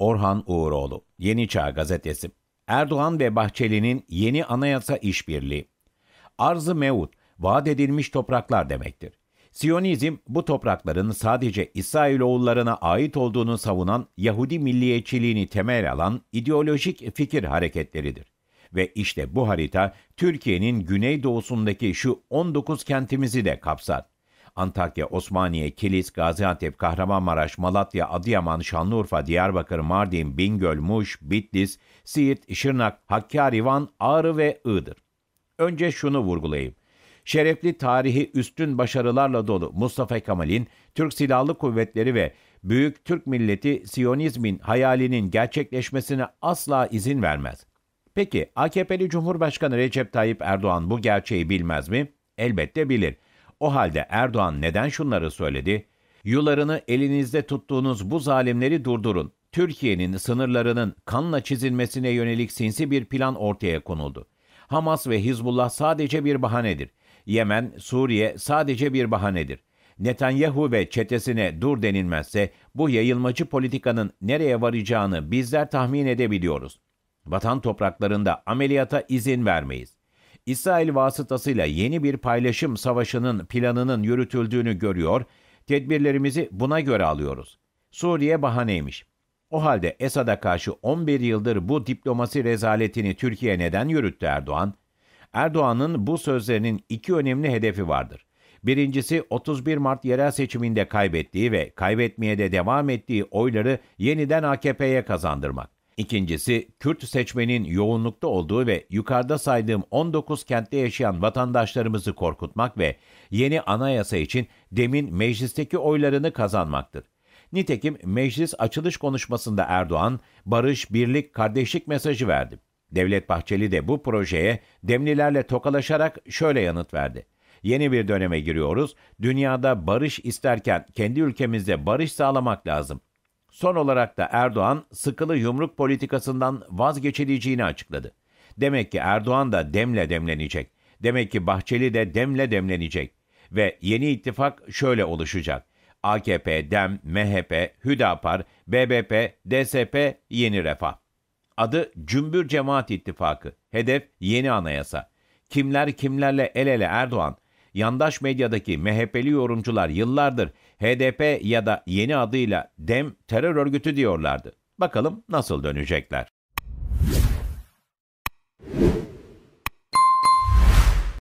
Orhan Uğuroğlu, Yeni Çağ Gazetesi. Erdoğan ve Bahçeli'nin yeni anayasa işbirliği. Arzı mevut, vaat edilmiş topraklar demektir. Siyonizm bu toprakların sadece İsrailoğullarına ait olduğunu savunan Yahudi milliyetçiliğini temel alan ideolojik fikir hareketleridir. Ve işte bu harita Türkiye'nin güneydoğusundaki şu 19 kentimizi de kapsar. Antakya, Osmaniye, Kilis, Gaziantep, Kahramanmaraş, Malatya, Adıyaman, Şanlıurfa, Diyarbakır, Mardin, Bingöl, Muş, Bitlis, Siirt, Şırnak, Hakkari, Van, Ağrı ve Iğdır. Önce şunu vurgulayayım. Şerefli tarihi üstün başarılarla dolu Mustafa Kemal'in Türk Silahlı Kuvvetleri ve Büyük Türk Milleti Siyonizmin hayalinin gerçekleşmesine asla izin vermez. Peki AKP'li Cumhurbaşkanı Recep Tayyip Erdoğan bu gerçeği bilmez mi? Elbette bilir. O halde Erdoğan neden şunları söyledi? Yularını elinizde tuttuğunuz bu zalimleri durdurun. Türkiye'nin sınırlarının kanla çizilmesine yönelik sinsi bir plan ortaya konuldu. Hamas ve Hizbullah sadece bir bahanedir. Yemen, Suriye sadece bir bahanedir. Netanyahu ve çetesine dur denilmezse bu yayılmacı politikanın nereye varacağını bizler tahmin edebiliyoruz. Vatan topraklarında ameliyata izin vermeyiz. İsrail vasıtasıyla yeni bir paylaşım savaşının planının yürütüldüğünü görüyor, tedbirlerimizi buna göre alıyoruz. Suriye bahaneymiş. O halde Esad'a karşı 11 yıldır bu diplomasi rezaletini Türkiye neden yürüttü Erdoğan? Erdoğan'ın bu sözlerinin iki önemli hedefi vardır. Birincisi 31 Mart yerel seçiminde kaybettiği ve kaybetmeye de devam ettiği oyları yeniden AKP'ye kazandırmak. İkincisi Kürt seçmenin yoğunlukta olduğu ve yukarıda saydığım 19 kentte yaşayan vatandaşlarımızı korkutmak ve yeni anayasa için demin meclisteki oylarını kazanmaktır. Nitekim meclis açılış konuşmasında Erdoğan barış, birlik, kardeşlik mesajı verdi. Devlet Bahçeli de bu projeye demlilerle tokalaşarak şöyle yanıt verdi. Yeni bir döneme giriyoruz. Dünyada barış isterken kendi ülkemizde barış sağlamak lazım. Son olarak da Erdoğan sıkılı yumruk politikasından vazgeçileceğini açıkladı. Demek ki Erdoğan da demle demlenecek. Demek ki Bahçeli de demle demlenecek. Ve yeni ittifak şöyle oluşacak. AKP, DEM, MHP, Hüdapar, BBP, DSP, Yeni Refah. Adı Cümbür Cemaat İttifakı. Hedef yeni anayasa. Kimler kimlerle el ele Erdoğan, yandaş medyadaki MHP'li yorumcular yıllardır HDP ya da yeni adıyla DEM terör örgütü diyorlardı. Bakalım nasıl dönecekler.